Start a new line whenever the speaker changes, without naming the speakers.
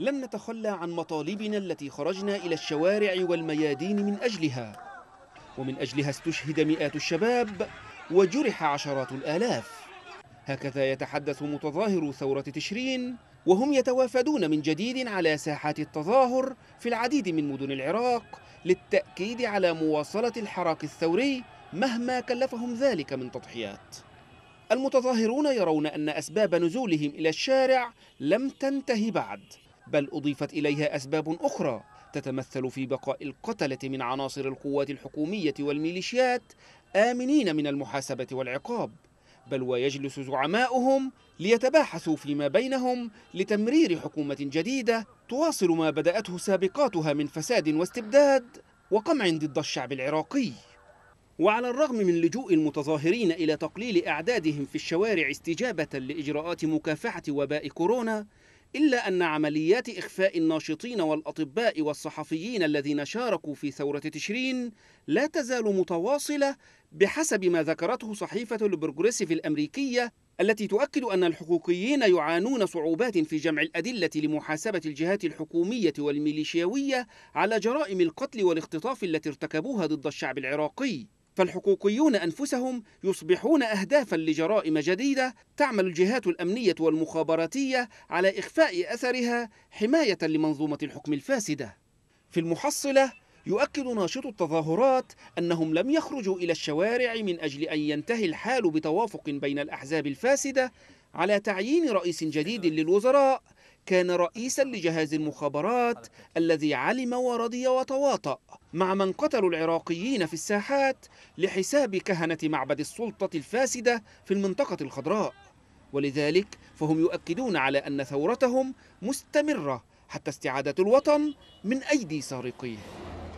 لم نتخلى عن مطالبنا التي خرجنا إلى الشوارع والميادين من أجلها ومن أجلها استشهد مئات الشباب وجرح عشرات الآلاف هكذا يتحدث متظاهرو ثورة تشرين وهم يتوافدون من جديد على ساحات التظاهر في العديد من مدن العراق للتأكيد على مواصلة الحراك الثوري مهما كلفهم ذلك من تضحيات المتظاهرون يرون أن أسباب نزولهم إلى الشارع لم تنتهي بعد بل أضيفت إليها أسباب أخرى تتمثل في بقاء القتلة من عناصر القوات الحكومية والميليشيات آمنين من المحاسبة والعقاب بل ويجلس زعماؤهم ليتباحثوا فيما بينهم لتمرير حكومة جديدة تواصل ما بدأته سابقاتها من فساد واستبداد وقمع ضد الشعب العراقي وعلى الرغم من لجوء المتظاهرين إلى تقليل أعدادهم في الشوارع استجابة لإجراءات مكافحة وباء كورونا إلا أن عمليات إخفاء الناشطين والأطباء والصحفيين الذين شاركوا في ثورة تشرين لا تزال متواصلة بحسب ما ذكرته صحيفة البرجريسيف الأمريكية التي تؤكد أن الحقوقيين يعانون صعوبات في جمع الأدلة لمحاسبة الجهات الحكومية والميليشياوية على جرائم القتل والاختطاف التي ارتكبوها ضد الشعب العراقي فالحقوقيون أنفسهم يصبحون أهدافا لجرائم جديدة تعمل الجهات الأمنية والمخابراتية على إخفاء أثرها حماية لمنظومة الحكم الفاسدة في المحصلة يؤكد ناشط التظاهرات أنهم لم يخرجوا إلى الشوارع من أجل أن ينتهي الحال بتوافق بين الأحزاب الفاسدة على تعيين رئيس جديد للوزراء كان رئيسا لجهاز المخابرات الذي علم ورضي وتواطأ مع من قتلوا العراقيين في الساحات لحساب كهنة معبد السلطة الفاسدة في المنطقة الخضراء ولذلك فهم يؤكدون على أن ثورتهم مستمرة حتى استعادة الوطن من أيدي سارقيه